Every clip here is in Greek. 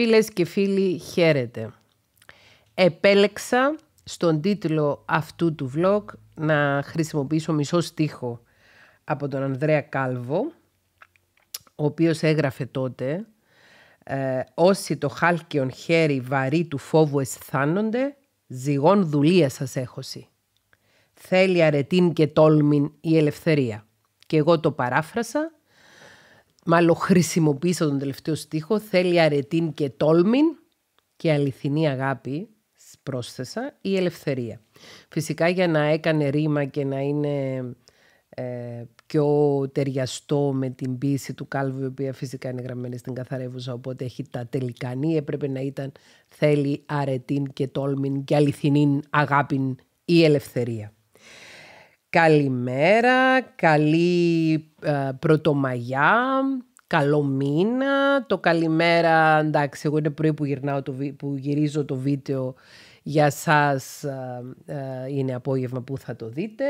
Φίλες και φίλοι, χαίρετε. Επέλεξα στον τίτλο αυτού του vlog να χρησιμοποιήσω μισό στίχο από τον Ανδρέα Κάλβο, ο οποίος έγραφε τότε ε, «Όσοι το χάλκιον χέρι βαρύ του φόβου αισθάνονται, ζυγών δουλεία σας έχωση. Θέλει αρετήν και τόλμην η ελευθερία». Και εγώ το παράφρασα μάλλον χρησιμοποίησα τον τελευταίο στίχο, θέλει αρετήν και τόλμην και αληθινή αγάπη, πρόσθεσα, η ελευθερία. Φυσικά για να έκανε ρήμα και να είναι ε, πιο ταιριαστό με την πίεση του Κάλβου, η οποία φυσικά είναι γραμμένη στην καθαρεύουσα, οπότε έχει τα τελικανή, έπρεπε να ήταν θέλει αρετήν και τόλμην και αληθινή αγάπη η ελευθερία. Καλημέρα, καλή ε, πρωτομαγιά, καλό μήνα. Το καλημέρα, εντάξει, εγώ είναι πρωί που, γυρνάω το, που γυρίζω το βίντεο για σας ε, ε, είναι απόγευμα που θα το δείτε.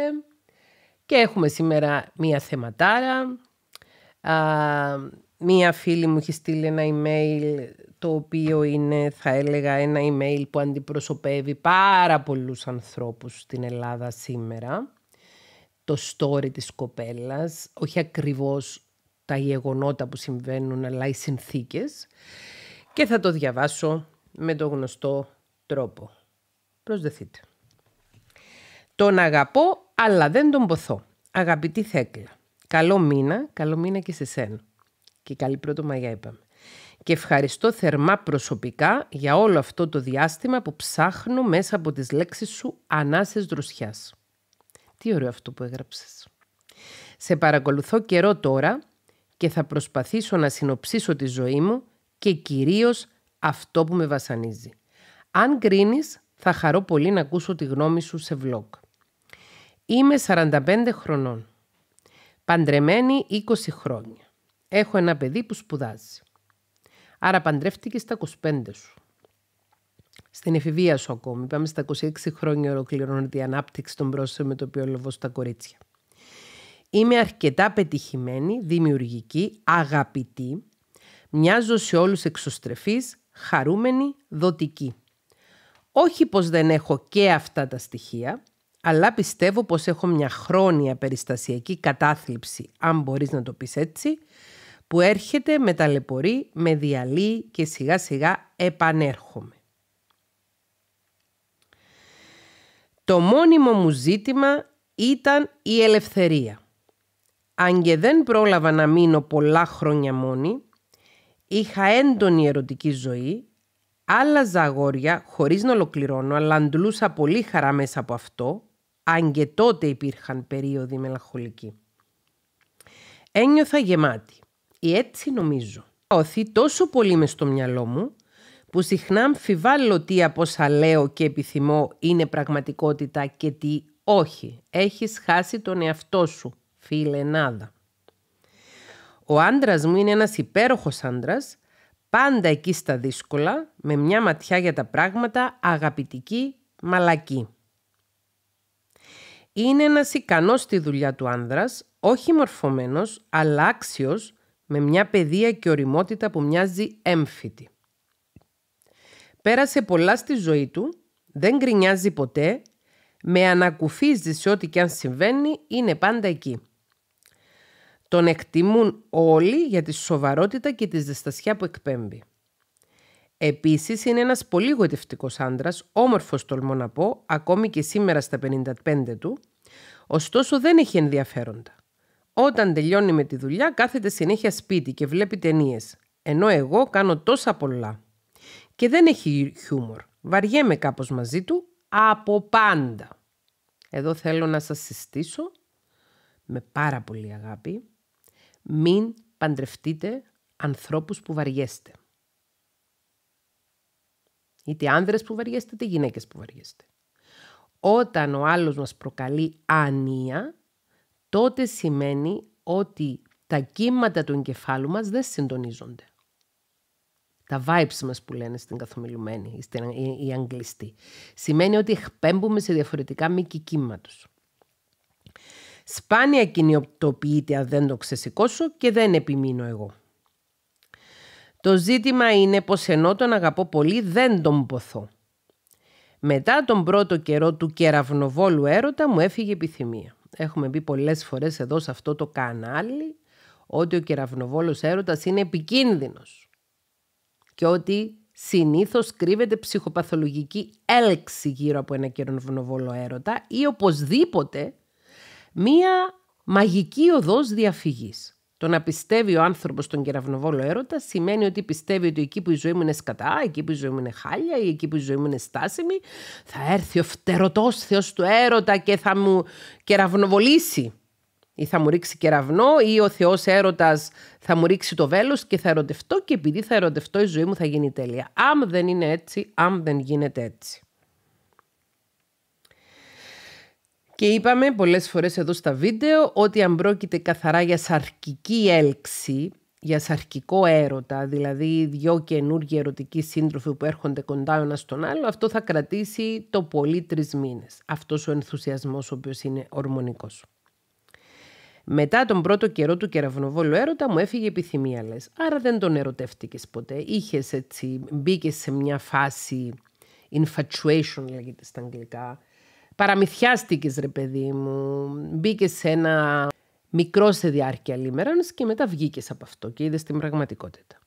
Και έχουμε σήμερα μία θεματάρα. Μία φίλη μου έχει στείλει ένα email το οποίο είναι, θα έλεγα, ένα email που αντιπροσωπεύει πάρα πολλούς ανθρώπους στην Ελλάδα σήμερα το story της κοπέλας, όχι ακριβώς τα γεγονότα που συμβαίνουν, αλλά οι συνθήκες και θα το διαβάσω με το γνωστό τρόπο. Προσδεθείτε. Τον αγαπώ, αλλά δεν τον ποθώ. Αγαπητή Θέκλα, καλό μήνα, καλό μήνα και σε σένα. Και καλή πρώτο μαγιά είπαμε. Και ευχαριστώ θερμά προσωπικά για όλο αυτό το διάστημα που ψάχνω μέσα από τις λέξεις σου ανάσες δροσιάς. Τι ωραίο αυτό που έγραψες. Σε παρακολουθώ καιρό τώρα και θα προσπαθήσω να συνοψίσω τη ζωή μου και κυρίως αυτό που με βασανίζει. Αν κρίνεις, θα χαρώ πολύ να ακούσω τη γνώμη σου σε vlog. Είμαι 45 χρονών. Παντρεμένη 20 χρόνια. Έχω ένα παιδί που σπουδάζει. Άρα παντρεύτηκες στα 25 σου στην εφηβεία σου ακόμη. Πάμε στα 26 χρόνια ολοκληρώνεται η ανάπτυξη των πρόσωπων με το οποίο λοβώ στα κορίτσια. Είμαι αρκετά πετυχημένη, δημιουργική, αγαπητή. Μοιάζω σε όλους εξωστρεφής, χαρούμενη, δοτική. Όχι πως δεν έχω και αυτά τα στοιχεία, αλλά πιστεύω πως έχω μια χρόνια περιστασιακή κατάθλιψη, αν μπορείς να το πεις έτσι, που έρχεται, με ταλαιπωρεί, με διαλύει και σιγά σιγά επανέρχομαι. Το μόνιμο μου ζήτημα ήταν η ελευθερία. Αν και δεν πρόλαβα να μείνω πολλά χρόνια μόνη, είχα έντονη ερωτική ζωή, άλλαζα αγόρια χωρίς να ολοκληρώνω, αλλά αντλούσα πολύ χαρά μέσα από αυτό, αν και τότε υπήρχαν περίοδοι μελαγχολικοί. Ένιωθα γεμάτη ή έτσι νομίζω. Οθεί τόσο πολύ μες στο μυαλό μου που συχνά αμφιβάλλω τι από όσα λέω και επιθυμώ είναι πραγματικότητα και τι όχι. Έχεις χάσει τον εαυτό σου, φίλε Νάδα. Ο άντρας μου είναι ένας υπέροχος άντρας, πάντα εκεί στα δύσκολα, με μια ματιά για τα πράγματα, αγαπητική, μαλακή. Είναι ένας ικανός στη δουλειά του άνδρας, όχι μορφωμένος, αλλά άξιος, με μια παιδεία και οριμότητα που μοιάζει έμφυτη. Πέρασε πολλά στη ζωή του, δεν γκρινιάζει ποτέ, με ανακουφίζει σε ό,τι και αν συμβαίνει, είναι πάντα εκεί. Τον εκτιμούν όλοι για τη σοβαρότητα και τη ζεστασιά που εκπέμπει. Επίσης είναι ένας πολύ γοητευτικός άντρας, όμορφος τολμώ να πω, ακόμη και σήμερα στα 55 του, ωστόσο δεν έχει ενδιαφέροντα. Όταν τελειώνει με τη δουλειά κάθεται συνέχεια σπίτι και βλέπει ταινίες, ενώ εγώ κάνω τόσα πολλά και δεν έχει χιούμορ. Βαριέμαι κάπως μαζί του από πάντα. Εδώ θέλω να σας συστήσω με πάρα πολύ αγάπη. Μην παντρευτείτε ανθρώπους που βαριέστε. Είτε άνδρες που βαριέστε, είτε γυναίκες που βαριέστε. Όταν ο άλλος μας προκαλεί ανία, τότε σημαίνει ότι τα κύματα του εγκεφάλου μας δεν συντονίζονται τα vibes μας που λένε στην καθομιλουμένη ή η αγγλιστή. Σημαίνει ότι εκπέμπουμε σε διαφορετικά μήκη κύματος. Σπάνια κινητοποιείται αν δεν το ξεσηκώσω και δεν επιμείνω εγώ. Το ζήτημα είναι πως ενώ τον αγαπώ πολύ δεν τον ποθώ. Μετά τον πρώτο καιρό του κεραυνοβόλου έρωτα μου έφυγε επιθυμία. Έχουμε πει πολλές φορές εδώ σε αυτό το κανάλι ότι ο κεραυνοβόλος έρωτας είναι επικίνδυνος και ότι συνήθως κρύβεται ψυχοπαθολογική έλξη γύρω από ένα κερνοβολό έρωτα ή οπωσδήποτε μία μαγική οδός διαφυγής. Το να πιστεύει ο άνθρωπος τον κεραυνοβόλο έρωτα σημαίνει ότι πιστεύει ότι εκεί που η ζωή μου είναι σκατά, εκεί που η ζωή μου είναι χάλια ή εκεί που η ζωή μου είναι στάσιμη, θα έρθει ο φτερωτός θεός του έρωτα και θα μου κεραυνοβολήσει ή θα μου ρίξει κεραυνό ή ο Θεός έρωτας θα μου ρίξει το βέλος και θα ερωτευτώ και επειδή θα ερωτευτώ η ζωή μου θα γίνει τέλεια. Αν δεν είναι έτσι, αν δεν γίνεται έτσι. Και είπαμε πολλές φορές εδώ στα βίντεο ότι αν πρόκειται καθαρά για σαρκική έλξη, για σαρκικό έρωτα, δηλαδή δυο καινούργιοι ερωτικοί σύντροφοι που έρχονται κοντά ο ένας στον άλλο, αυτό θα κρατήσει το πολύ τρεις μήνες. Αυτός ο ενθουσιασμός ο οποίος είναι ορμονικός. Μετά τον πρώτο καιρό του κεραυνοβόλου έρωτα μου έφυγε η επιθυμία λες. Άρα δεν τον ερωτεύτηκες ποτέ. Είχες έτσι, μπήκες σε μια φάση infatuation λέγεται στα αγγλικά. Παραμυθιάστηκες ρε παιδί μου. Μπήκες σε ένα μικρό σε διάρκεια λίμερανς και μετά βγήκες από αυτό και είδες την πραγματικότητα.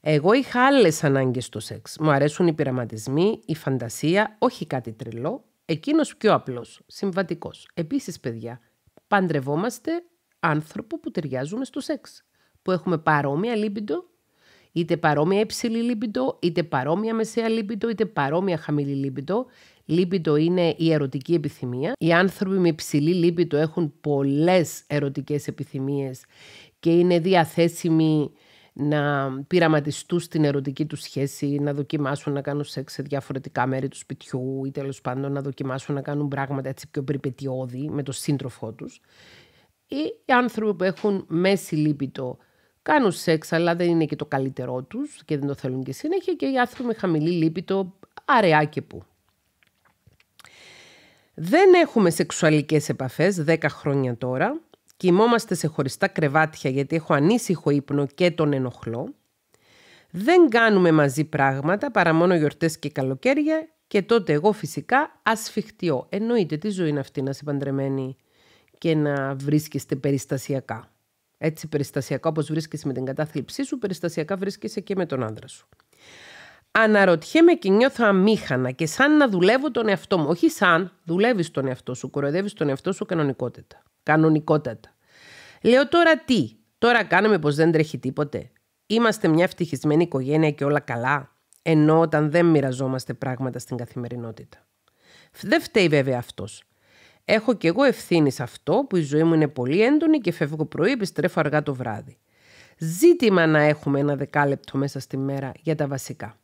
Εγώ είχα άλλες ανάγκες στο σεξ. Μου αρέσουν οι πειραματισμοί, η φαντασία, όχι κάτι τρελό. Εκείνος πιο απλός, συμβατικός. Επίσης, παιδιά, Παντρευόμαστε άνθρωπο που ταιριάζουμε στο σεξ. Που έχουμε παρόμοια λίμπιντο, είτε παρόμοια υψηλή λίμπιντο, είτε παρόμοια μεσαία λίμπιντο, είτε παρόμοια χαμηλή λίμπιντο. Λίμπιντο είναι η ερωτική επιθυμία. Οι άνθρωποι με υψηλή λίμπιντο έχουν πολλές ερωτικές επιθυμίες και είναι διαθέσιμοι να πειραματιστούν στην ερωτική τους σχέση, να δοκιμάσουν να κάνουν σεξ σε διαφορετικά μέρη του σπιτιού ή τέλος πάντων να δοκιμάσουν να κάνουν πράγματα έτσι πιο περιπετειώδη με τον σύντροφό τους. Ή άνθρωποι που έχουν μέση λύπητο κάνουν σεξ, αλλά δεν είναι και το καλύτερό τους και δεν το θέλουν και συνέχεια, και οι άνθρωποι με χαμηλή λύπητο αραιά και που. Δεν έχουμε σεξουαλικές επαφές 10 χρόνια τώρα κοιμόμαστε σε χωριστά κρεβάτια γιατί έχω ανήσυχο ύπνο και τον ενοχλώ. Δεν κάνουμε μαζί πράγματα παρά μόνο γιορτές και καλοκαίρια και τότε εγώ φυσικά ασφιχτιώ. Εννοείται τι ζωή είναι αυτή να είσαι παντρεμένη και να βρίσκεστε περιστασιακά. Έτσι περιστασιακά όπως βρίσκεσαι με την κατάθλιψή σου, περιστασιακά βρίσκεσαι και με τον άντρα σου. Αναρωτιέμαι και νιώθω αμήχανα και σαν να δουλεύω τον εαυτό μου. Όχι σαν, δουλεύεις τον εαυτό σου, κοροϊδεύεις τον εαυτό σου κανονικότητα. Κανονικότατα. Λέω τώρα τι, τώρα κάνουμε πως δεν τρέχει τίποτε. Είμαστε μια ευτυχισμένη οικογένεια και όλα καλά, ενώ όταν δεν μοιραζόμαστε πράγματα στην καθημερινότητα. Δεν φταίει βέβαια αυτός. Έχω κι εγώ ευθύνη σε αυτό που η ζωή μου είναι πολύ έντονη και φεύγω πρωί, επιστρέφω αργά το βράδυ. Ζήτημα να έχουμε ένα δεκάλεπτο μέσα στη μέρα για τα βασικά.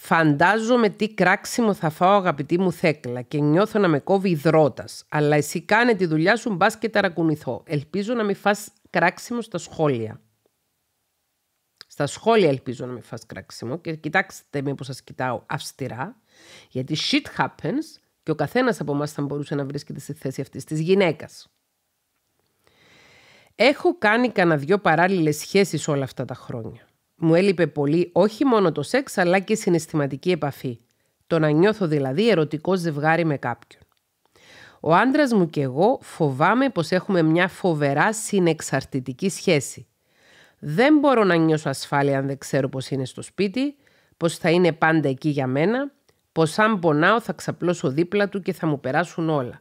Φαντάζομαι τι κράξιμο θα φάω αγαπητή μου Θέκλα και νιώθω να με κόβει υδρότας. Αλλά εσύ κάνε τη δουλειά σου μπας και ταρακουνηθώ. Ελπίζω να μην φας κράξιμο στα σχόλια. Στα σχόλια ελπίζω να μην φας κράξιμο και κοιτάξτε με σα σας κοιτάω αυστηρά. Γιατί shit happens και ο καθένας από εμάς θα μπορούσε να βρίσκεται στη θέση αυτής της γυναίκας. Έχω κάνει κανένα δυο παράλληλες σχέσεις όλα αυτά τα χρόνια. Μου έλειπε πολύ όχι μόνο το σεξ αλλά και η συναισθηματική επαφή. Το να νιώθω δηλαδή ερωτικό ζευγάρι με κάποιον. Ο άντρας μου και εγώ φοβάμαι πως έχουμε μια φοβερά συνεξαρτητική σχέση. Δεν μπορώ να νιώσω ασφάλεια αν δεν ξέρω πως είναι στο σπίτι, πως θα είναι πάντα εκεί για μένα, πως αν πονάω θα ξαπλώσω δίπλα του και θα μου περάσουν όλα.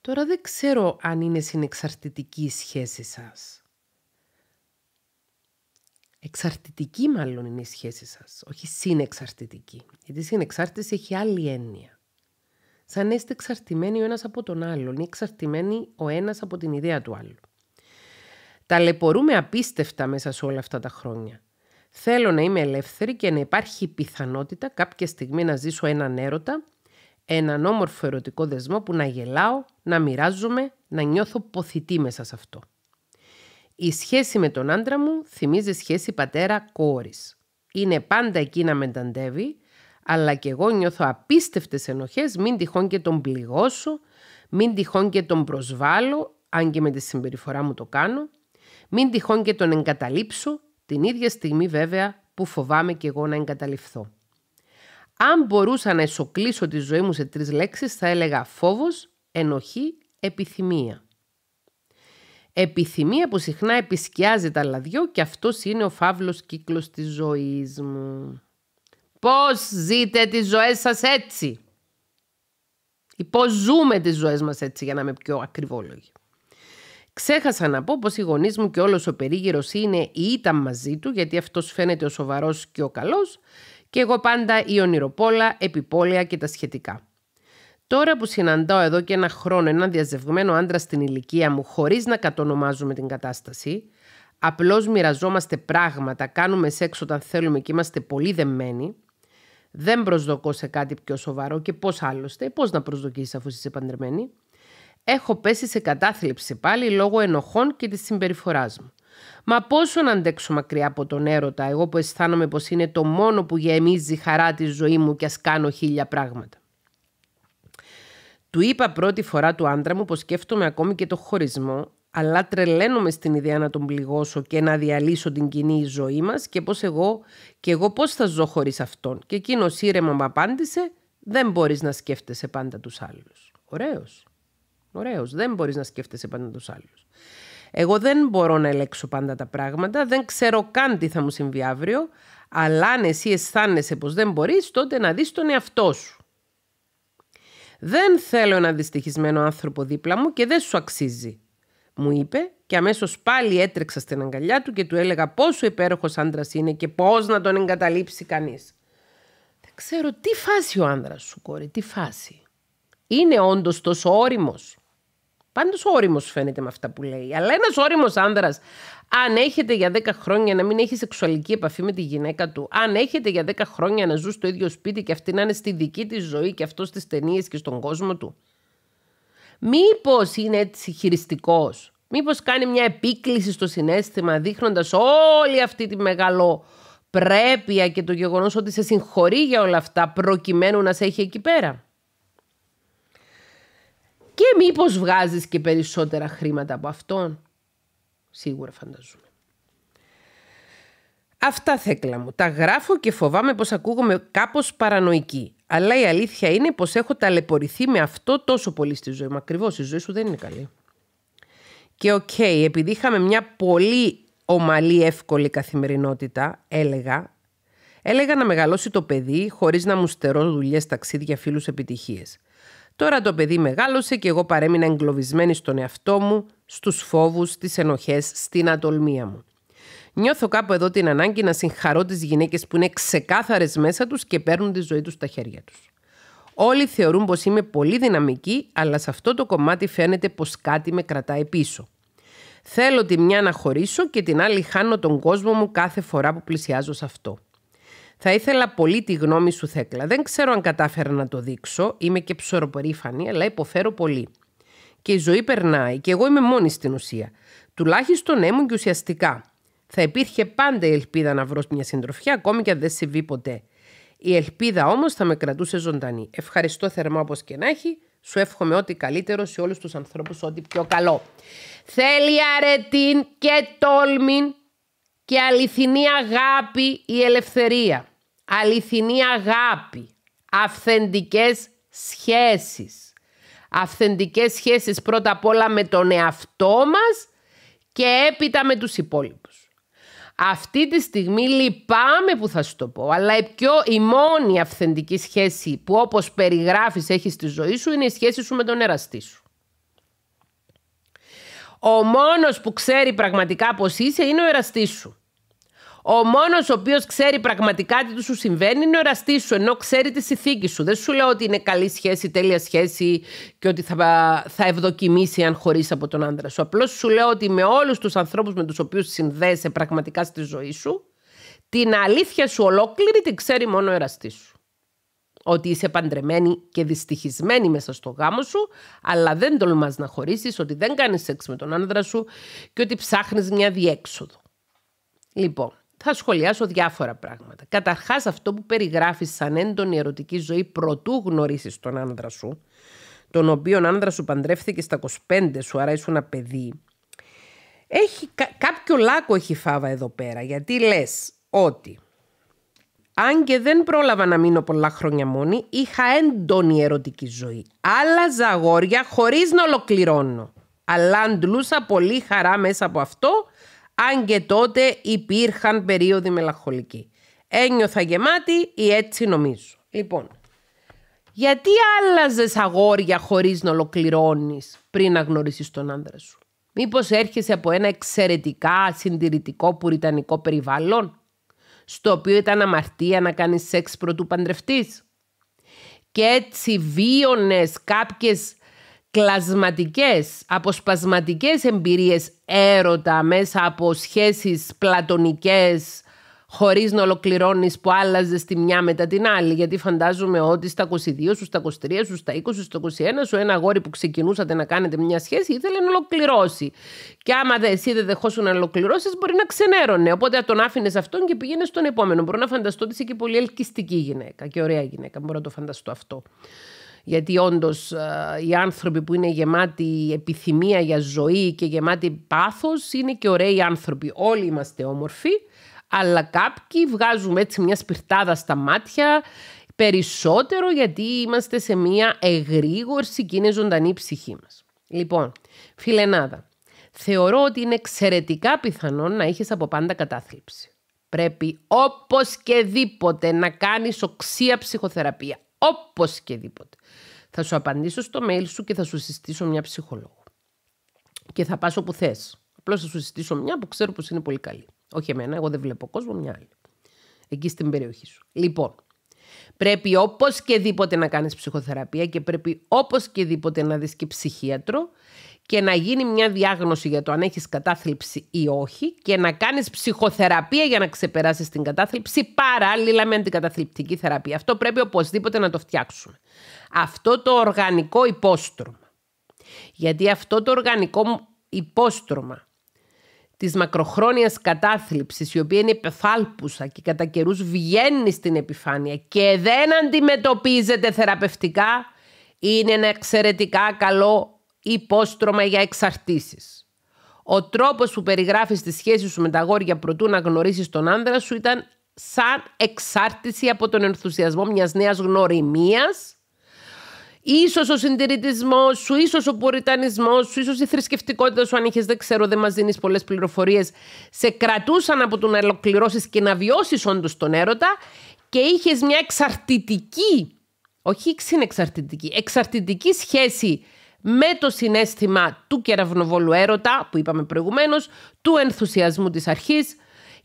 Τώρα δεν ξέρω αν είναι συνεξαρτητική η σχέση σας. Εξαρτητική μάλλον είναι η σχέση σας, όχι συνεξαρτητική. Γιατί συνεξάρτηση έχει άλλη έννοια. Σαν είστε εξαρτημένοι ο ένας από τον άλλον ή εξαρτημένοι ο ένας από την ιδέα του άλλου. Ταλαιπωρούμε απίστευτα μέσα σε όλα αυτά τα χρόνια. Θέλω να είμαι ελεύθερη και να υπάρχει πιθανότητα κάποια στιγμή να ζήσω έναν έρωτα, έναν όμορφο ερωτικό δεσμό που να γελάω, να μοιράζομαι, να νιώθω ποθητή μέσα σε αυτό. Η σχέση με τον άντρα μου θυμίζει σχέση πατέρα-κόρης. Είναι πάντα εκεί να με ταντεύει, αλλά και εγώ νιώθω απίστευτες ενοχές, μην τυχόν και τον πληγώσω, μην τυχόν και τον προσβάλλω, αν και με τη συμπεριφορά μου το κάνω, μην τυχόν και τον εγκαταλείψω, την ίδια στιγμή βέβαια που φοβάμαι και εγώ να εγκαταλειφθώ. Αν μπορούσα να εσωκλήσω τη ζωή μου σε τρεις λέξεις θα έλεγα φόβος, ενοχή, επιθυμία. Επιθυμία που συχνά επισκιάζει τα λαδιό και αυτός είναι ο φαύλος κύκλος της ζωής μου. Πώς ζείτε τις ζωές σας έτσι. Ή πώς ζούμε τις ζωές μας έτσι για να είμαι πιο ακριβόλογη. Ξέχασα να πω πως οι γονείς μου και όλος ο περίγυρος είναι ή ήταν μαζί του γιατί αυτός φαίνεται ο σοβαρός και ο καλός και εγώ πάντα η ονειροπόλα, επιπόλαια και τα σχετικά. Τώρα που συναντάω εδώ και ένα χρόνο έναν διαζευγμένο άντρα στην ηλικία μου χωρίς να κατονομάζουμε την κατάσταση, απλώς μοιραζόμαστε πράγματα, κάνουμε σεξ όταν θέλουμε και είμαστε πολύ δεμένοι, δεν προσδοκώ σε κάτι πιο σοβαρό και πώς άλλωστε, πώς να προσδοκείς αφού είσαι παντρεμένη, έχω πέσει σε κατάθλιψη πάλι λόγω ενοχών και της συμπεριφοράς μου. Μα πόσο να αντέξω μακριά από τον έρωτα, εγώ που αισθάνομαι πως είναι το μόνο που γεμίζει χαρά τη ζωή μου και ας κάνω χίλια πράγματα. Του είπα πρώτη φορά του άντρα μου πως σκέφτομαι ακόμη και το χωρισμό, αλλά τρελαίνομαι στην ιδέα να τον πληγώσω και να διαλύσω την κοινή ζωή μας και πως εγώ και εγώ πώς θα ζω χωρίς αυτόν. Και εκείνος ήρεμα μου απάντησε δεν μπορείς να σκέφτεσαι πάντα τους άλλους. Ωραίος. Ωραίος. Δεν μπορείς να σκέφτεσαι πάντα τους άλλους. Εγώ δεν μπορώ να ελέξω πάντα τα πράγματα, δεν ξέρω καν τι θα μου συμβεί αύριο, αλλά αν εσύ αισθάνεσαι πως δεν μπορείς, τότε να δεις τον εαυτό σου. Δεν θέλω ένα δυστυχισμένο άνθρωπο δίπλα μου και δεν σου αξίζει. Μου είπε και αμέσως πάλι έτρεξα στην αγκαλιά του και του έλεγα πόσο υπέροχος άντρας είναι και πώς να τον εγκαταλείψει κανείς. Δεν ξέρω τι φάση ο άνδρας σου κόρη, τι φάση. Είναι όντως τόσο όριμος. Πάντως όριμος φαίνεται με αυτά που λέει. Αλλά ένας όριμος άνδρας, αν έχετε για 10 χρόνια να μην έχει σεξουαλική επαφή με τη γυναίκα του, αν έχετε για 10 χρόνια να ζουν στο ίδιο σπίτι και αυτή να είναι στη δική της ζωή και αυτό στις ταινίες και στον κόσμο του. Μήπως είναι έτσι χειριστικός, μήπως κάνει μια επίκληση στο συνέστημα δείχνοντας όλη αυτή τη μεγαλό και το γεγονός ότι σε συγχωρεί για όλα αυτά προκειμένου να σε έχει εκεί πέρα. Και μήπως βγάζεις και περισσότερα χρήματα από αυτόν. Σίγουρα φανταζούμε. Αυτά θέκλα μου. Τα γράφω και φοβάμαι πως ακούγομαι κάπως παρανοϊκή. Αλλά η αλήθεια είναι πως έχω ταλαιπωρηθεί με αυτό τόσο πολύ στη ζωή μου. Ακριβώς η ζωή σου δεν είναι καλή. Και οκ, επειδή είχαμε μια πολύ ομαλή εύκολη καθημερινότητα, έλεγα, έλεγα να μεγαλώσει το παιδί χωρίς να μου στερώ δουλειές, ταξίδια, φίλους, επιτυχίες. Τώρα το παιδί μεγάλωσε και εγώ παρέμεινα εγκλωβισμένη στον εαυτό μου, στους φόβους, τις ενοχές, στην ατολμία μου. Νιώθω κάπου εδώ την ανάγκη να συγχαρώ τις γυναίκες που είναι ξεκάθαρες μέσα τους και παίρνουν τη ζωή τους στα χέρια τους. Όλοι θεωρούν πως είμαι πολύ δυναμική, αλλά σε αυτό το κομμάτι φαίνεται πως κάτι με κρατάει πίσω. Θέλω τη μια να χωρίσω και την άλλη χάνω τον κόσμο μου κάθε φορά που πλησιάζω σε αυτό. Θα ήθελα πολύ τη γνώμη σου, Θέκλα. Δεν ξέρω αν κατάφερα να το δείξω. Είμαι και ψωροπερήφανη, αλλά υποφέρω πολύ. Και η ζωή περνάει και εγώ είμαι μόνη στην ουσία. Τουλάχιστον έμουν και ουσιαστικά. Θα υπήρχε πάντα η ελπίδα να βρω μια συντροφιά, ακόμη και αν δεν συμβεί ποτέ. Η ελπίδα όμως θα με κρατούσε ζωντανή. Ευχαριστώ θερμά όπως και να έχει. Σου εύχομαι ό,τι καλύτερο σε όλους τους ανθρώπους ό,τι πιο καλό. Θέλει αρετήν και τόλμην και αληθινή αγάπη η ελευθερία. Αληθινή αγάπη, αυθεντικές σχέσεις. Αυθεντικές σχέσεις πρώτα απ' όλα με τον εαυτό μας και έπειτα με τους υπόλοιπους. Αυτή τη στιγμή λυπάμαι που θα σου το πω, αλλά η, πιο, η μόνη αυθεντική σχέση που όπως περιγράφεις έχεις στη ζωή σου είναι η σχέση σου με τον εραστή σου. Ο μόνος που ξέρει πραγματικά πως είσαι είναι ο εραστής σου. Ο μόνος ο οποίος ξέρει πραγματικά τι σου συμβαίνει είναι ο εραστής σου, ενώ ξέρει τη συνθήκη σου. Δεν σου λέω ότι είναι καλή σχέση, τέλεια σχέση και ότι θα, θα ευδοκιμήσει αν χωρίσει από τον άντρα σου. Απλώς σου λέω ότι με όλους τους ανθρώπους με τους οποίους συνδέεσαι πραγματικά στη ζωή σου, την αλήθεια σου ολόκληρη την ξέρει μόνο ο εραστής σου. Ότι είσαι παντρεμένη και δυστυχισμένη μέσα στο γάμο σου, αλλά δεν τολμάς να χωρίσεις, ότι δεν κάνεις σεξ με τον άντρα σου και ότι ψάχνεις μια διέξοδο. Λοιπόν, θα σχολιάσω διάφορα πράγματα. Καταρχάς, αυτό που περιγράφεις σαν έντονη ερωτική ζωή πρωτού γνωρίσεις τον άνδρα σου, τον οποίο άνδρα σου παντρεύθηκε στα 25 σου, αρέσει ένα παιδί, έχει, κάποιο λάκκο έχει φάβα εδώ πέρα, γιατί λες ότι αν και δεν πρόλαβα να μείνω πολλά χρόνια μόνη, είχα έντονη ερωτική ζωή. Άλλαζα αγόρια χωρίς να ολοκληρώνω. Αλλά αντλούσα πολύ χαρά μέσα από αυτό αν και τότε υπήρχαν περίοδοι μελαγχολικοί. Ένιωθα γεμάτη ή έτσι νομίζω. Λοιπόν, γιατί άλλαζες αγόρια χωρίς να ολοκληρώνεις πριν να γνωρίσεις τον άντρα σου. Μήπως έρχεσαι από ένα εξαιρετικά συντηρητικό πουριτανικό περιβάλλον, στο οποίο ήταν αμαρτία να κάνεις σεξ πρωτού παντρευτείς. Και έτσι βίωνες κάποιες κλασματικές, αποσπασματικές εμπειρίες έρωτα μέσα από σχέσεις πλατωνικές χωρίς να ολοκληρώνεις που άλλαζες τη μια μετά την άλλη. Γιατί φαντάζομαι ότι στα 22 σου, στα 23 σου, στα 20 σου, στα 21 σου, ένα αγόρι που ξεκινούσατε να κάνετε μια σχέση ήθελε να ολοκληρώσει. Και άμα δε, εσύ δεν δεχόσουν να ολοκληρώσεις, μπορεί να ξενέρωνε. Οπότε τον άφηνες αυτόν και πήγαινε στον επόμενο. Μπορώ να φανταστώ ότι είσαι και πολύ ελκυστική γυναίκα και ωραία γυναίκα. Μπορώ να το φανταστώ αυτό γιατί όντως ε, οι άνθρωποι που είναι γεμάτοι επιθυμία για ζωή και γεμάτοι πάθος είναι και ωραίοι άνθρωποι. Όλοι είμαστε όμορφοι, αλλά κάποιοι βγάζουμε έτσι μια σπιρτάδα στα μάτια περισσότερο γιατί είμαστε σε μια εγρήγορση και είναι ζωντανή η ψυχή μας. Λοιπόν, φιλενάδα, θεωρώ ότι είναι εξαιρετικά πιθανό να έχεις από πάντα κατάθλιψη. Πρέπει όπως και δίποτε να κάνεις οξία ψυχοθεραπεία. Όπως και δίποτε. Θα σου απαντήσω στο mail σου και θα σου συστήσω μια ψυχολόγο. Και θα πάσω όπου θες. Απλώς θα σου συστήσω μια που ξέρω πως είναι πολύ καλή. Όχι εμένα, εγώ δεν βλέπω κόσμο, μια άλλη. Εκεί στην περιοχή σου. Λοιπόν, πρέπει όπως και δίποτε να κάνεις ψυχοθεραπεία και πρέπει όπως και δίποτε να δεις και ψυχίατρο και να γίνει μια διάγνωση για το αν έχεις κατάθλιψη ή όχι και να κάνεις ψυχοθεραπεία για να ξεπεράσεις την κατάθλιψη παράλληλα με αντικαταθλιπτική θεραπεία. Αυτό πρέπει οπωσδήποτε να το φτιάξουμε. Αυτό το οργανικό υπόστρωμα. Γιατί αυτό το οργανικό υπόστρωμα της μακροχρόνιας κατάθλιψης η οποία είναι υπεφάλπουσα και κατά καιρούς βγαίνει στην επιφάνεια και δεν αντιμετωπίζεται θεραπευτικά είναι ένα εξαιρετικά καλό Υπόστρωμα για εξαρτήσεις. Ο τρόπος που περιγράφεις τη σχέση σου με τα γόρια προτού να γνωρίσεις τον άνδρα σου ήταν σαν εξάρτηση από τον ενθουσιασμό μιας νέας γνωριμίας Ίσως ο συντηρητισμός σου, ίσως ο πουριτανισμός σου, ίσως η θρησκευτικότητα σου, αν είχες, δεν ξέρω, δεν μας δίνεις πολλές πληροφορίες, σε κρατούσαν από το να ολοκληρώσεις και να βιώσεις όντως τον έρωτα και είχες μια εξαρτητική, όχι συνεξαρτητική, εξαρτητική σχέση με το συνέστημα του κεραυνοβόλου έρωτα που είπαμε προηγουμένως, του ενθουσιασμού της αρχής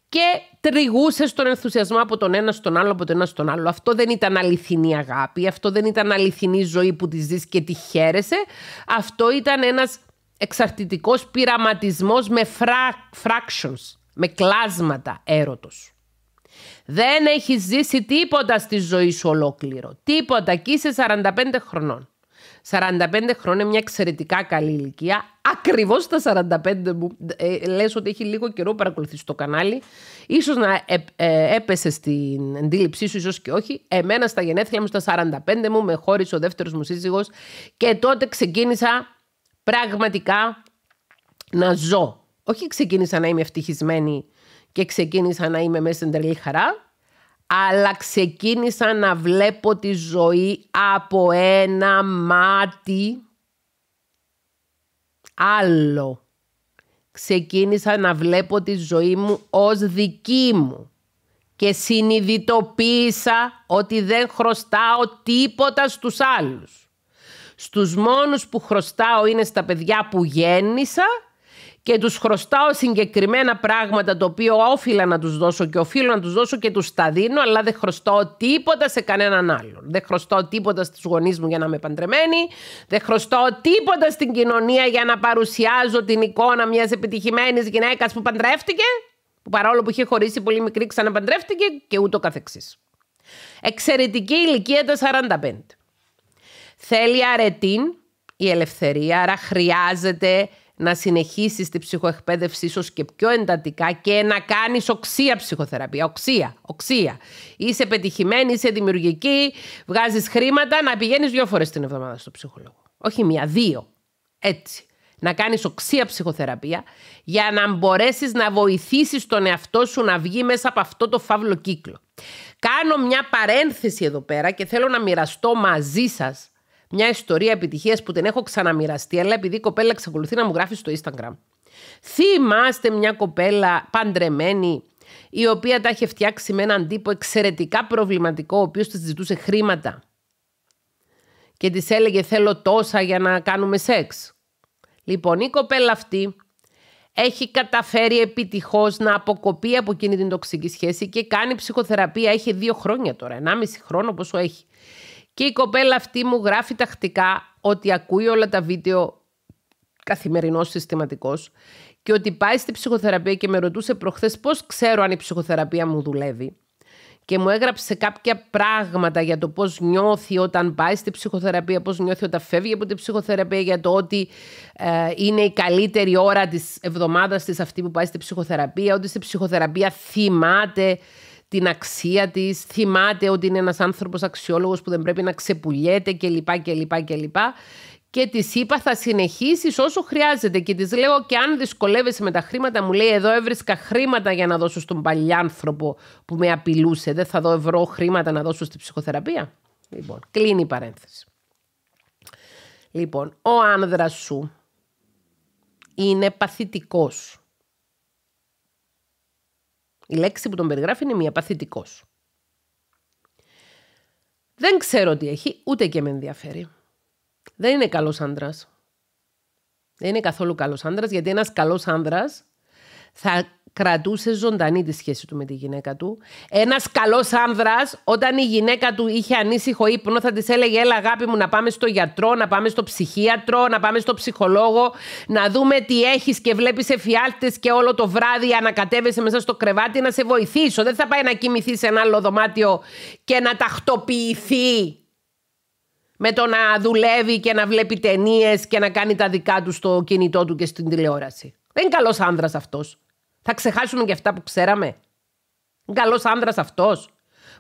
και τριγούσε στον ενθουσιασμό από τον ένα στον άλλο, από τον ένα στον άλλο. Αυτό δεν ήταν αληθινή αγάπη, αυτό δεν ήταν αληθινή ζωή που της ζεις και τη χαίρεσαι. Αυτό ήταν ένας εξαρτητικός πειραματισμός με fractions, με κλάσματα έρωτος. Δεν έχεις ζήσει τίποτα στη ζωή σου ολόκληρο. Τίποτα. Και είσαι 45 χρονών. 45 χρόνια μια εξαιρετικά καλή ηλικία. Ακριβώς στα 45 μου ε, λες ότι έχει λίγο καιρό παρακολουθήσει το κανάλι. Σω να ε, ε, έπεσε στην αντίληψή σου, ίσως και όχι. Εμένα στα γενέθλια μου στα 45 μου με χώρισε ο δεύτερος μου σύζυγος. και τότε ξεκίνησα πραγματικά να ζω. Όχι ξεκίνησα να είμαι ευτυχισμένη και ξεκίνησα να είμαι μέσα στην τρελή χαρά αλλά ξεκίνησα να βλέπω τη ζωή από ένα μάτι άλλο. Ξεκίνησα να βλέπω τη ζωή μου ως δική μου και συνειδητοποίησα ότι δεν χρωστάω τίποτα στους άλλους. Στους μόνους που χρωστάω είναι στα παιδιά που γέννησα και τους χρωστάω συγκεκριμένα πράγματα το οποίο όφιλα να τους δώσω και οφείλω να τους δώσω και τους τα δίνω αλλά δεν χρωστώ τίποτα σε κανέναν άλλον. Δεν χρωστώ τίποτα στους γονείς μου για να είμαι παντρεμένη, δεν χρωστώ τίποτα στην κοινωνία για να παρουσιάζω την εικόνα μιας επιτυχημένης γυναίκας που παντρεύτηκε, που παρόλο που είχε χωρίσει πολύ μικρή ξαναπαντρεύτηκε και ούτω καθεξής. Εξαιρετική ηλικία τα 45. Θέλει αρετήν η ελευθερία, άρα χρειάζεται να συνεχίσεις τη ψυχοεκπαίδευση ίσως και πιο εντατικά και να κάνεις οξία ψυχοθεραπεία, οξία, οξία. Είσαι πετυχημένη, είσαι δημιουργική, βγάζεις χρήματα, να πηγαίνεις δύο φορές την εβδομάδα στο ψυχολόγο. Όχι μία, δύο. Έτσι. Να κάνεις οξία ψυχοθεραπεία για να μπορέσεις να βοηθήσεις τον εαυτό σου να βγει μέσα από αυτό το φαύλο κύκλο. Κάνω μια παρένθεση εδώ πέρα και θέλω να μοιραστώ μαζί σας μια ιστορία επιτυχίας που την έχω ξαναμοιραστεί, αλλά επειδή η κοπέλα εξακολουθεί να μου γράφει στο Instagram. Θυμάστε μια κοπέλα παντρεμένη, η οποία τα είχε φτιάξει με έναν τύπο εξαιρετικά προβληματικό, ο οποίος της ζητούσε χρήματα. Και της έλεγε: Θέλω τόσα για να κάνουμε σεξ. Λοιπόν, η κοπέλα αυτή έχει καταφέρει επιτυχώς να αποκοπεί από εκείνη την τοξική σχέση και κάνει ψυχοθεραπεία. Έχει δύο χρόνια τώρα, ενάμιση χρόνο πόσο έχει. Και η κοπέλα αυτή μου γράφει τακτικά ότι ακούει όλα τα βίντεο καθημερινός συστηματικός και ότι πάει στη ψυχοθεραπεία και με ρωτούσε προχθές πώς ξέρω αν η ψυχοθεραπεία μου δουλεύει και μου έγραψε κάποια πράγματα για το πώς νιώθει όταν πάει στη ψυχοθεραπεία, πώς νιώθει όταν φεύγει από την ψυχοθεραπεία, για το ότι ε, είναι η καλύτερη ώρα της εβδομάδας της αυτή που πάει στη ψυχοθεραπεία, ότι στη ψυχοθεραπεία θυμάται την αξία της, θυμάται ότι είναι ένας άνθρωπος αξιόλογος που δεν πρέπει να ξεπουλιέται κλπ. κλπ, κλπ. Και της είπα, θα συνεχίσεις όσο χρειάζεται. Και της λέω, και αν δυσκολεύεσαι με τα χρήματα, μου λέει: Εδώ έβρισκα χρήματα για να δώσω στον παλιάνθρωπο που με απειλούσε. Δεν θα δω ευρώ χρήματα να δώσω στη ψυχοθεραπεία. Λοιπόν, κλείνει η παρένθεση. Λοιπόν, ο άνδρας σου είναι παθητικός. Η λέξη που τον περιγράφει είναι μία παθητικός. Δεν ξέρω τι έχει, ούτε και με ενδιαφέρει. Δεν είναι καλός άντρα. Δεν είναι καθόλου καλός άντρα, γιατί ένας καλός άντρα θα κρατούσε ζωντανή τη σχέση του με τη γυναίκα του. Ένας καλός άνδρας, όταν η γυναίκα του είχε ανήσυχο ύπνο, θα της έλεγε: Έλα, αγάπη μου, να πάμε στο γιατρό, να πάμε στο ψυχίατρο, να πάμε στο ψυχολόγο, να δούμε τι έχεις και βλέπεις εφιάλτες και όλο το βράδυ ανακατεύεσαι μέσα στο κρεβάτι να σε βοηθήσω. Δεν θα πάει να κοιμηθεί σε ένα άλλο δωμάτιο και να τακτοποιηθεί με το να δουλεύει και να βλέπει ταινίες και να κάνει τα δικά του στο κινητό του και στην τηλεόραση. Δεν είναι καλός άνδρας αυτός. Θα ξεχάσουμε και αυτά που ξέραμε. Καλός άντρα αυτό.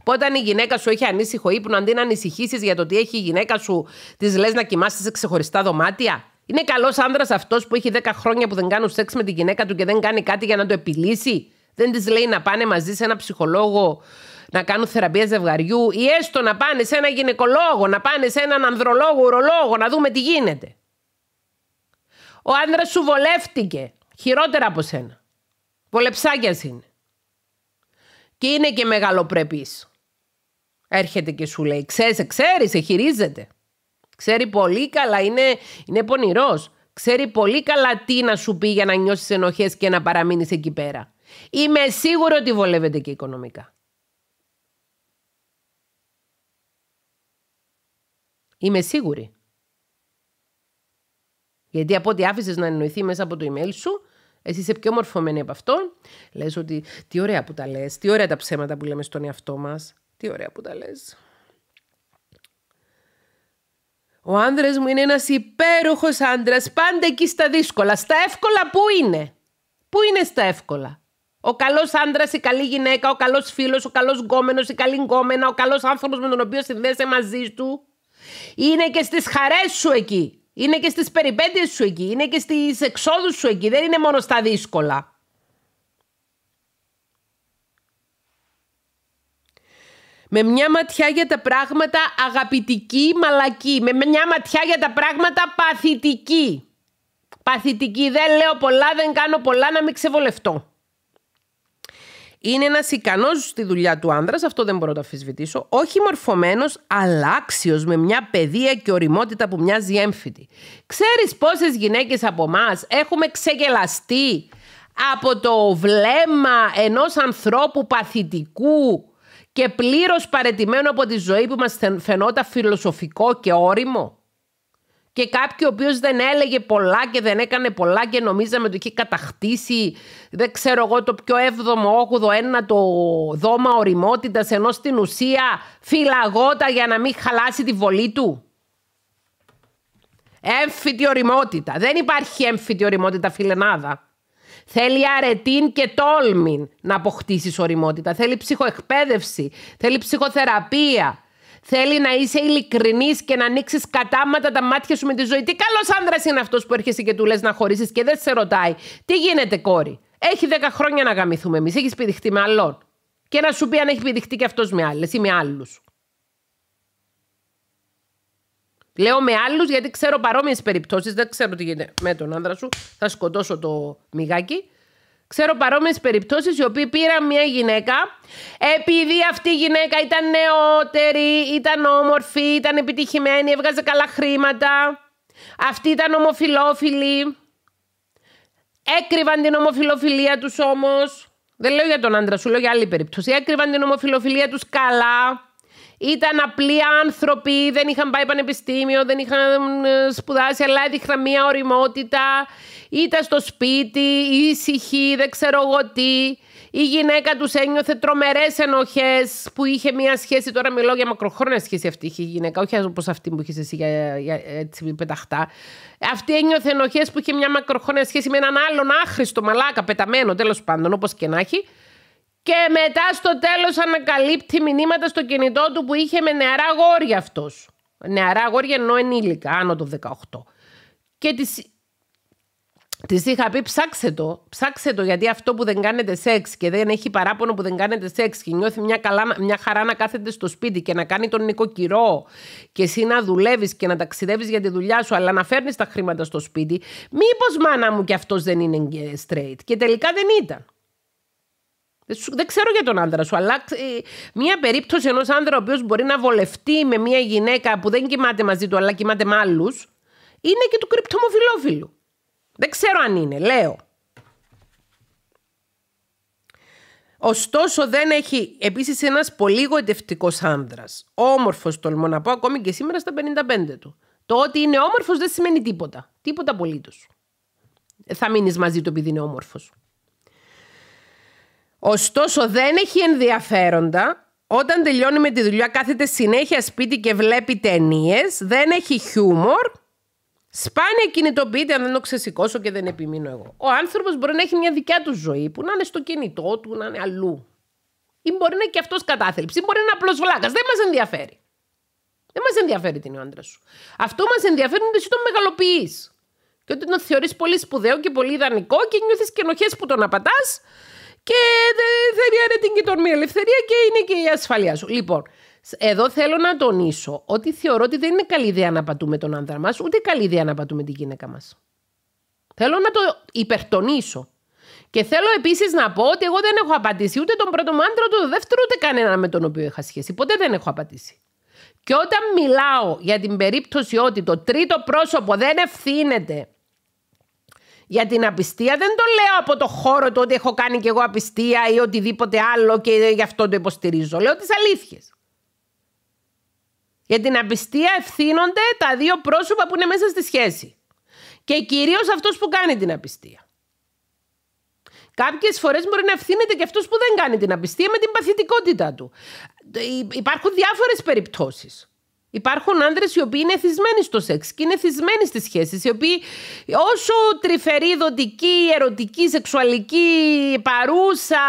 Που όταν η γυναίκα σου έχει ανήσυχο ύπνο, αντί να ανησυχήσεις για το τι έχει η γυναίκα σου, της λες να κοιμάσαι σε ξεχωριστά δωμάτια. Είναι καλός άντρα αυτός που έχει 10 χρόνια που δεν κάνουν σεξ με τη γυναίκα του και δεν κάνει κάτι για να το επιλύσει. Δεν της λέει να πάνε μαζί σε ένα ψυχολόγο να κάνουν θεραπεία ζευγαριού ή έστω να πάνε σε ένα γυναικολόγο, να πάνε σε έναν ανδρολόγο, ουρολόγο, να δούμε τι γίνεται. Ο άντρα σου βολεύτηκε χειρότερα από σένα. Βολεψάκιας είναι. Και είναι και μεγαλοπρεπής. Έρχεται και σου λέει, ξέρεις, ξέρεις, σε χειρίζεται. Ξέρει πολύ καλά, είναι, είναι πονηρός. Ξέρει πολύ καλά τι να σου πει για να νιώσεις ενοχές και να παραμείνεις εκεί πέρα. Είμαι σίγουρο ότι βολεύεται και οικονομικά. Είμαι σίγουρη. Γιατί από ό,τι άφησες να εννοηθεί μέσα από το email σου, εσύ είσαι πιο μορφωμένη από αυτό. Λες ότι τι ωραία που τα λες, τι ωραία τα ψέματα που λέμε στον εαυτό μας. Τι ωραία που τα λες. Ο άνδρας μου είναι ένας υπέροχος άντρα. πάντα εκεί στα δύσκολα. Στα εύκολα πού είναι. Πού είναι στα εύκολα. Ο καλός άντρα, η καλή γυναίκα, ο καλός φίλος, ο καλός γκόμενος, η καλή γκόμενα, ο καλός άνθρωπος με τον οποίο συνδέεσαι μαζί του. Είναι και στις χαρές σου εκεί. Είναι και στις περιπέτειες σου εκεί, είναι και στις εξόδους σου εκεί, δεν είναι μόνο στα δύσκολα. Με μια ματιά για τα πράγματα αγαπητική μαλακή. Με μια ματιά για τα πράγματα παθητική. Παθητική. Δεν λέω πολλά, δεν κάνω πολλά να μην ξεβολευτώ. Είναι ένας ικανός στη δουλειά του άνδρας, αυτό δεν μπορώ να το αφισβητήσω. Όχι μορφωμένος, αλλά άξιος με μια παιδεία και οριμότητα που μοιάζει έμφυτη. Ξέρεις πόσες γυναίκες από εμάς έχουμε ξεγελαστεί από το βλέμμα ενός ανθρώπου παθητικού και πλήρως παρετημένου από τη ζωή που μας φαινόταν φιλοσοφικό και όριμο. Και κάποιοι ο οποίος δεν έλεγε πολλά και δεν έκανε πολλά και νομίζαμε ότι είχε κατακτήσει, δεν ξέρω εγώ, το πιο έβδομο, όγδο, ένα το δώμα οριμότητας, ενώ στην ουσία φυλαγότα για να μην χαλάσει τη βολή του. Έμφυτη οριμότητα. Δεν υπάρχει έμφυτη οριμότητα, φιλενάδα. Θέλει αρετήν και τόλμη να αποκτήσεις οριμότητα. Θέλει ψυχοεκπαίδευση. Θέλει ψυχοθεραπεία. Θέλει να είσαι ειλικρινής και να ανοίξεις κατάματα τα μάτια σου με τη ζωή. Τι καλός άντρα είναι αυτός που έρχεσαι και του λες να χωρίσεις και δεν σε ρωτάει. Τι γίνεται, κόρη. Έχει 10 χρόνια να γαμηθούμε εμείς. Έχεις πηδηχτεί με άλλον. Και να σου πει αν έχει πηδηχτεί και αυτός με άλλες ή με άλλους. Λέω με άλλους γιατί ξέρω παρόμοιες περιπτώσεις. Δεν ξέρω τι γίνεται με τον άντρα σου. Θα σκοτώσω το μυγάκι. Ξέρω παρόμοιες περιπτώσεις οι οποίοι πήραν μια γυναίκα, επειδή αυτή η γυναίκα ήταν νεότερη, ήταν όμορφη, ήταν επιτυχημένη, έβγαζε καλά χρήματα. Αυτή ήταν ομοφιλόφιλη. Έκρυβαν την ομοφιλοφιλία τους όμως. Δεν λέω για τον άντρα σου, λέω για άλλη περίπτωση. Έκρυβαν την ομοφιλοφιλία τους καλά. Ήταν απλοί άνθρωποι, δεν είχαν πάει πανεπιστήμιο, δεν είχαν ε, σπουδάσει, αλλά έδειχναν μία οριμότητα. Ήταν στο σπίτι, ήσυχοι, δεν ξέρω εγώ τι. Η γυναίκα τους ένιωθε τρομερές ενοχές που είχε μία σχέση. Τώρα μιλώ για μακροχρόνια σχέση αυτή η γυναίκα, όχι όπως αυτή που είχες εσύ για, για, έτσι πεταχτά. Αυτή ένιωθε ενοχές που είχε μια μακροχρόνια σχέση με έναν άλλον άχρηστο μαλάκα, πεταμένο τέλος πάντων, όπως και να έχει. Και μετά στο τέλος ανακαλύπτει μηνύματα στο κινητό του που είχε με νεαρά αγόρια αυτός. Νεαρά αγόρια ενώ ενήλικα, άνω των 18. Και της, είχα πει ψάξε το, ψάξε το γιατί αυτό που δεν κάνετε σεξ και δεν έχει παράπονο που δεν κάνετε σεξ και νιώθει μια, μια χαρά να κάθεται στο σπίτι και να κάνει τον νοικοκυρό και εσύ να δουλεύεις και να ταξιδεύεις για τη δουλειά σου αλλά να φέρνεις τα χρήματα στο σπίτι μήπως μάνα μου και αυτός δεν είναι straight και τελικά δεν ήταν. Δεν ξέρω για τον άντρα σου, αλλά μια περίπτωση ενός άντρα ο οποίος μπορεί να βολευτεί με μια γυναίκα που δεν κοιμάται μαζί του, αλλά κοιμάται με άλλους, είναι και του κρυπτομοφιλόφιλου. Δεν ξέρω αν είναι, λέω. Ωστόσο δεν έχει επίσης ένας πολύ γοητευτικός άντρας. Όμορφος τολμώ να πω ακόμη και σήμερα στα 55 του. Το ότι είναι όμορφος δεν σημαίνει τίποτα. Τίποτα απολύτως. Ε, θα μείνεις μαζί του επειδή είναι όμορφος. Ωστόσο δεν έχει ενδιαφέροντα. Όταν τελειώνει με τη δουλειά κάθεται συνέχεια σπίτι και βλέπει ταινίες, δεν έχει χιούμορ. Σπάνια κινητοποιείται αν δεν το ξεσηκώσω και δεν επιμείνω εγώ. Ο άνθρωπος μπορεί να έχει μια δικιά του ζωή που να είναι στο κινητό του, να είναι αλλού. Ή μπορεί να είναι και αυτός κατάθλιψης, ή μπορεί να είναι απλός βλάκας. Δεν μας ενδιαφέρει. Δεν μας ενδιαφέρει την είναι ο άντρα σου. Αυτό μας ενδιαφέρει είναι ότι εσύ τον μεγαλοποιείς. Και ότι τον θεωρείς πολύ σπουδαίο και πολύ ιδανικό και νιώθεις και που τον απατάς και η ελευθερία είναι την κοινωνική ελευθερία και είναι και η ασφαλεία σου. Λοιπόν, εδώ θέλω να τονίσω ότι θεωρώ ότι δεν είναι καλή ιδέα να πατούμε τον άνδρα μας, ούτε καλή ιδέα να πατούμε την γυναίκα μας. Θέλω να το υπερτονίσω. Και θέλω επίσης να πω ότι εγώ δεν έχω απαντήσει ούτε τον πρώτο μου άντρα, ούτε τον δεύτερο, ούτε κανέναν με τον οποίο είχα σχέση. Ποτέ δεν έχω απαντήσει. Και όταν μιλάω για την περίπτωση ότι το τρίτο πρόσωπο δεν ευθύνεται για την απιστία δεν το λέω από το χώρο του ότι έχω κάνει και εγώ απιστία ή οτιδήποτε άλλο και γι' αυτό το υποστηρίζω. Λέω τις αλήθειες. Για την απιστία ευθύνονται τα δύο πρόσωπα που είναι μέσα στη σχέση. Και κυρίως αυτός που κάνει την απιστία. Κάποιες φορές μπορεί να ευθύνεται και αυτός που δεν κάνει την απιστία με την παθητικότητά του. Υπάρχουν διάφορες περιπτώσεις. Υπάρχουν άντρες οι οποίοι είναι θυσμένοι στο σεξ και είναι θυσμένοι στις σχέσεις. Οι οποίοι, όσο τρυφερή, δοτική, ερωτική, σεξουαλική, παρούσα,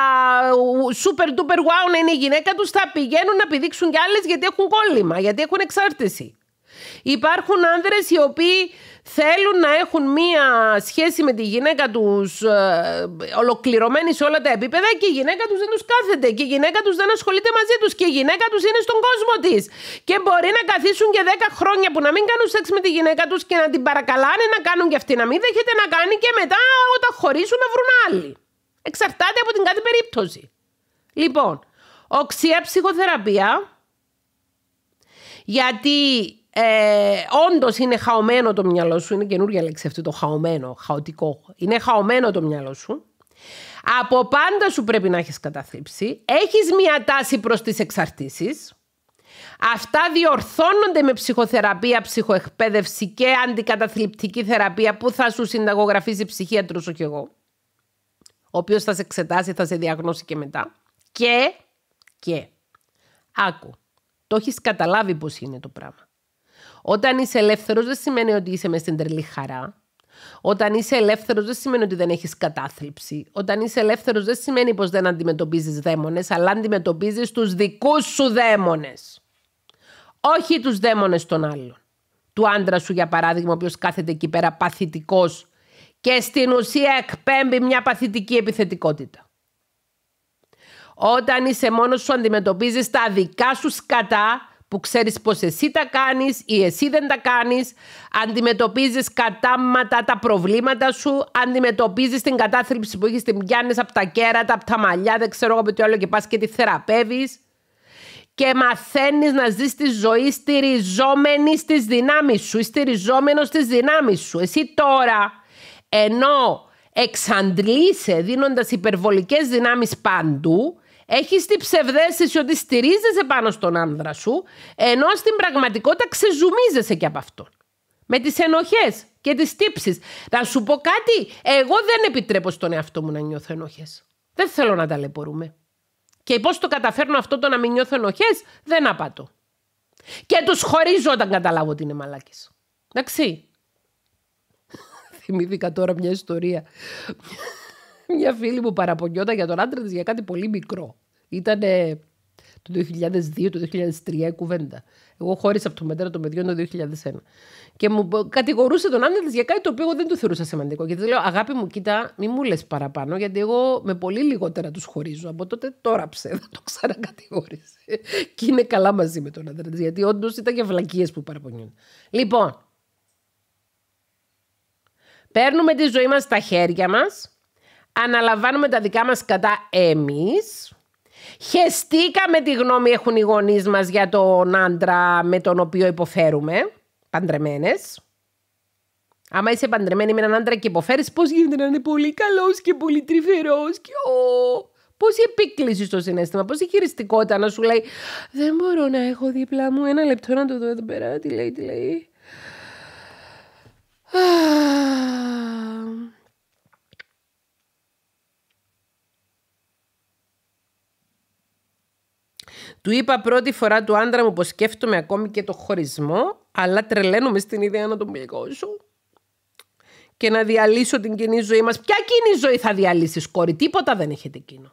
super duper wow να είναι η γυναίκα τους, θα πηγαίνουν να πηδήξουν κι άλλες γιατί έχουν κόλλημα, γιατί έχουν εξάρτηση. Υπάρχουν άνδρες οι οποίοι θέλουν να έχουν μία σχέση με τη γυναίκα τους ε, ολοκληρωμένη σε όλα τα επίπεδα και η γυναίκα τους δεν τους κάθεται και η γυναίκα τους δεν ασχολείται μαζί τους και η γυναίκα τους είναι στον κόσμο της και μπορεί να καθίσουν και 10 χρόνια που να μην κάνουν σεξ με τη γυναίκα τους και να την παρακαλάνε να κάνουν και αυτή να μην δέχεται να κάνει και μετά όταν χωρίσουν να βρουν άλλη. Εξαρτάται από την κάθε περίπτωση. Λοιπόν, οξία ψυχοθεραπεία γιατί ε, Όντως είναι χαωμένο το μυαλό σου. Είναι καινούργια λέξη αυτή το χαωμένο, χαοτικό. Είναι χαωμένο το μυαλό σου. Από πάντα σου πρέπει να έχεις καταθλίψει. Έχεις μια τάση προς τις εξαρτήσεις. Αυτά διορθώνονται με ψυχοθεραπεία, ψυχοεκπαίδευση και αντικαταθλιπτική θεραπεία που θα σου συνταγογραφήσει ψυχίατρος όχι εγώ. Ο οποίος θα σε εξετάσει, θα σε διαγνώσει και μετά. Και, και, άκου, το έχεις καταλάβει πώς είναι το πράγμα. Όταν είσαι ελεύθερος δεν σημαίνει ότι είσαι μες στην τρελή χαρά. Όταν είσαι ελεύθερος δεν σημαίνει ότι δεν έχεις κατάθλιψη. Όταν είσαι ελεύθερος δεν σημαίνει πως δεν αντιμετωπίζεις δαίμονες, αλλά αντιμετωπίζεις τους δικούς σου δαίμονες. Όχι τους δαίμονες των άλλων. Του άντρα σου για παράδειγμα, ο οποίος κάθεται εκεί πέρα παθητικός και στην ουσία εκπέμπει μια παθητική επιθετικότητα. Όταν είσαι μόνος σου αντιμετωπίζεις τα δικά σου σκατά που ξέρεις πως εσύ τα κάνεις ή εσύ δεν τα κάνεις, αντιμετωπίζεις κατάματα τα προβλήματα σου, αντιμετωπίζεις την κατάθλιψη που έχεις, την πιάνεις από τα κέρατα, από τα μαλλιά, δεν ξέρω εγώ τι άλλο και πας και τη θεραπεύεις και μαθαίνεις να ζεις τη ζωή στηριζόμενη στις δυνάμεις σου, στηριζόμενος στις δυνάμεις σου. Εσύ τώρα, ενώ εξαντλείσαι δίνοντας υπερβολικές δυνάμεις παντού, έχεις την ψευδέστηση ότι στηρίζεσαι πάνω στον άνδρα σου, ενώ στην πραγματικότητα ξεζουμίζεσαι και από αυτόν. Με τις ενοχές και τις τύψεις. Να σου πω κάτι, εγώ δεν επιτρέπω στον εαυτό μου να νιώθω ενοχές. Δεν θέλω να ταλαιπωρούμε. Και πώς το καταφέρνω αυτό το να μην νιώθω ενοχές, δεν απατώ. Και τους χωρίζω όταν καταλάβω ότι είναι μαλάκι. Εντάξει. Θυμήθηκα τώρα μια ιστορία. μια φίλη μου παραπονιόταν για τον άντρα της για κάτι πολύ μικρό. Ήταν το 2002, το 2003 κουβέντα. Εγώ χώρισα από το μετέρα των παιδιών το 2001. Και μου κατηγορούσε τον άντρα για κάτι το οποίο εγώ δεν το θεωρούσα σημαντικό. Γιατί λέω, Αγάπη μου, κοίτα, μην μου λες παραπάνω, γιατί εγώ με πολύ λιγότερα τους χωρίζω. Από τότε τώρα ψέδα, το ξανακατηγόρησε. και είναι καλά μαζί με τον άντρα γιατί όντως ήταν για βλακίες που παραπονιούν. Λοιπόν, παίρνουμε τη ζωή μας στα χέρια μας, αναλαμβάνουμε τα δικά μας κατά εμείς. Χεστήκαμε τη γνώμη έχουν οι γονείς μας για τον άντρα με τον οποίο υποφέρουμε. Παντρεμένες. Άμα είσαι παντρεμένη με έναν άντρα και υποφέρεις, πώς γίνεται να είναι πολύ καλός και πολύ τρυφερός και ο. Πόση επίκληση στο συνέστημα, η χειριστικότητα να σου λέει Δεν μπορώ να έχω δίπλα μου ένα λεπτό να το δω εδώ πέρα. Τι λέει, τι λέει. Του είπα πρώτη φορά του άντρα μου πως σκέφτομαι ακόμη και το χωρισμό, αλλά τρελαίνομαι στην ιδέα να τον πληγώσω και να διαλύσω την κοινή ζωή μας. Ποια κοινή ζωή θα διαλύσεις κόρη, τίποτα δεν έχετε εκείνο.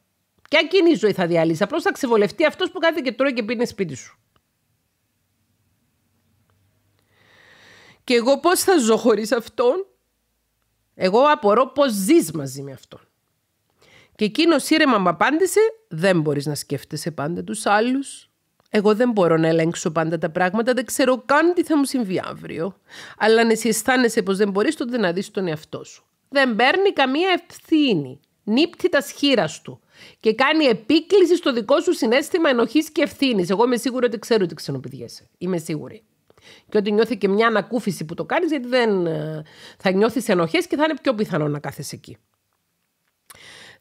Ποια κοινή ζωή θα διαλύσεις, απλώς θα ξεβολευτεί αυτός που κάθεται και τρώει και πίνει σπίτι σου. Και εγώ πώς θα ζω χωρίς αυτόν. Εγώ απορώ πώς ζεις μαζί με αυτόν. Και εκείνος ήρεμα μου απάντησε: Δεν μπορείς να σκέφτεσαι πάντα τους άλλους. Εγώ δεν μπορώ να ελέγξω πάντα τα πράγματα, δεν ξέρω καν τι θα μου συμβεί αύριο. Αλλά αν εσύ αισθάνεσαι πως δεν μπορείς, τότε να δεις τον εαυτό σου. Δεν παίρνει καμία ευθύνη. Νύπτει τα σχήρα του και κάνει επίκληση στο δικό σου συνέστημα ενοχής και ευθύνης. Εγώ είμαι σίγουρη ότι ξέρω ότι ξενοπηδιέσαι. Είμαι σίγουρη. Και ότι νιώθει και μια ανακούφιση που το κάνεις, γιατί δεν ε, θα νιώθεις ενοχές και θα είναι πιο πιθανό να κάθεσαι εκεί.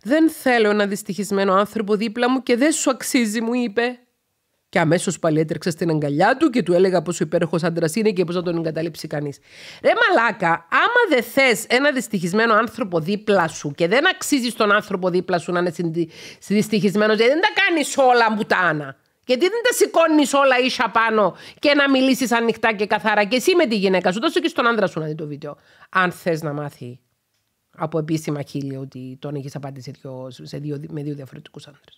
Δεν θέλω ένα δυστυχισμένο άνθρωπο δίπλα μου και δεν σου αξίζει, μου είπε. Και αμέσως πάλι έτρεξα στην αγκαλιά του και του έλεγα πόσο υπέροχος άντρας είναι και πώς να τον εγκαταλείψει κανείς. Ρε μαλάκα, άμα δεν θες ένα δυστυχισμένο άνθρωπο δίπλα σου και δεν αξίζεις τον άνθρωπο δίπλα σου να είναι δυστυχισμένο, γιατί δεν τα κάνεις όλα μπουτάνα. Γιατί δεν τα σηκώνεις όλα ίσα πάνω και να μιλήσεις ανοιχτά και καθαρά. Και εσύ με τη γυναίκα σου, δώσε και στον άντρα σου να δει το βίντεο. Αν θες να μάθει από επίσημα χίλια ότι τον έχεις απαντήσει σε δύο, με δύο διαφορετικούς άντρε.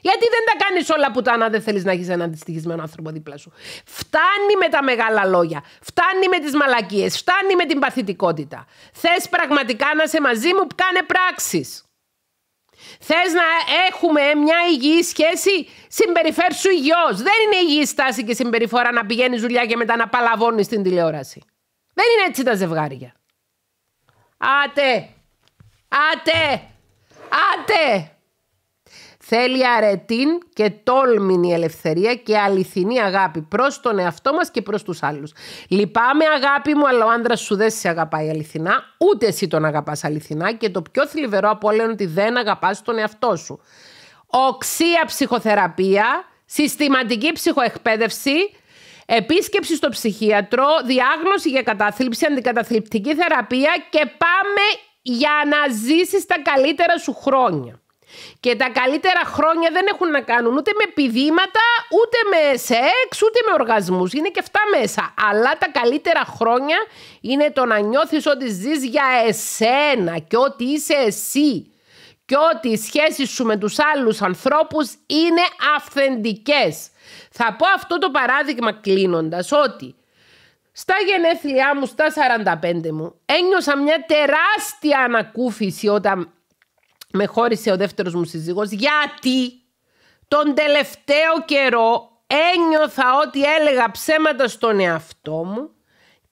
Γιατί δεν τα κάνεις όλα που τα αν δεν θέλεις να έχεις έναν αντιστοιχισμένο άνθρωπο δίπλα σου. Φτάνει με τα μεγάλα λόγια. Φτάνει με τις μαλακίες. Φτάνει με την παθητικότητα. Θες πραγματικά να σε μαζί μου, κάνε πράξεις. Θες να έχουμε μια υγιή σχέση, συμπεριφέρσου υγιώ. Δεν είναι υγιή στάση και συμπεριφορά να πηγαίνεις δουλειά και μετά να παλαβώνεις την τηλεόραση. Δεν είναι έτσι τα ζευγάρια. Άτε! Άτε! Άτε! Θέλει αρετήν και τόλμηνη ελευθερία και αληθινή αγάπη προς τον εαυτό μας και προς τους άλλους. Λυπάμαι αγάπη μου, αλλά ο άντρας σου δεν σε αγαπάει αληθινά, ούτε εσύ τον αγαπάς αληθινά και το πιο θλιβερό από όλα είναι ότι δεν αγαπάς τον εαυτό σου. Οξία ψυχοθεραπεία, συστηματική ψυχοεκπαίδευση, Επίσκεψη στο ψυχίατρο, διάγνωση για κατάθλιψη, αντικαταθλιπτική θεραπεία και πάμε για να ζήσεις τα καλύτερα σου χρόνια. Και τα καλύτερα χρόνια δεν έχουν να κάνουν ούτε με πηδήματα, ούτε με σεξ, ούτε με οργασμούς. Είναι και αυτά μέσα. Αλλά τα καλύτερα χρόνια είναι το να νιώθεις ότι ζεις για εσένα και ότι είσαι εσύ. Και ότι οι σχέσεις σου με τους άλλους ανθρώπους είναι αυθεντικές. Θα πω αυτό το παράδειγμα κλείνοντας ότι στα γενέθλιά μου, στα 45 μου, ένιωσα μια τεράστια ανακούφιση όταν με χώρισε ο δεύτερος μου σύζυγος, γιατί τον τελευταίο καιρό ένιωθα ότι έλεγα ψέματα στον εαυτό μου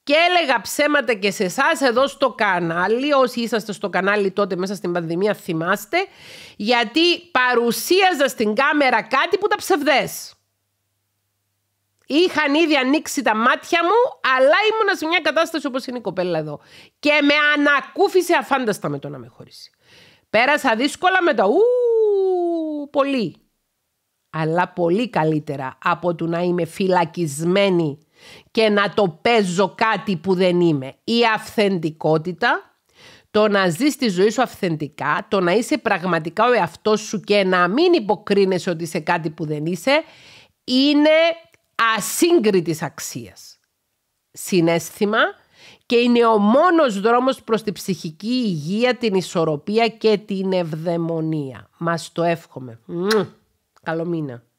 και έλεγα ψέματα και σε εσάς εδώ στο κανάλι, όσοι είσαστε στο κανάλι τότε μέσα στην πανδημία θυμάστε, γιατί παρουσίαζα στην κάμερα κάτι που τα ψευδές. Είχαν ήδη ανοίξει τα μάτια μου, αλλά ήμουνα σε μια κατάσταση όπως είναι η κοπέλα εδώ. Και με ανακούφισε αφάνταστα με το να με χωρίσει. Πέρασα δύσκολα με το ου, πολύ. Αλλά πολύ καλύτερα από το να είμαι φυλακισμένη και να το παίζω κάτι που δεν είμαι. Η αυθεντικότητα, το να ζεις τη ζωή σου αυθεντικά, το να είσαι πραγματικά ο εαυτός σου και να μην υποκρίνεσαι ότι είσαι κάτι που δεν είσαι, είναι ασύγκριτης αξίας συνέστημα και είναι ο μόνος δρόμος προς τη ψυχική υγεία, την ισορροπία και την ευδαιμονία. Μας το εύχομαι. Καλό μήνα.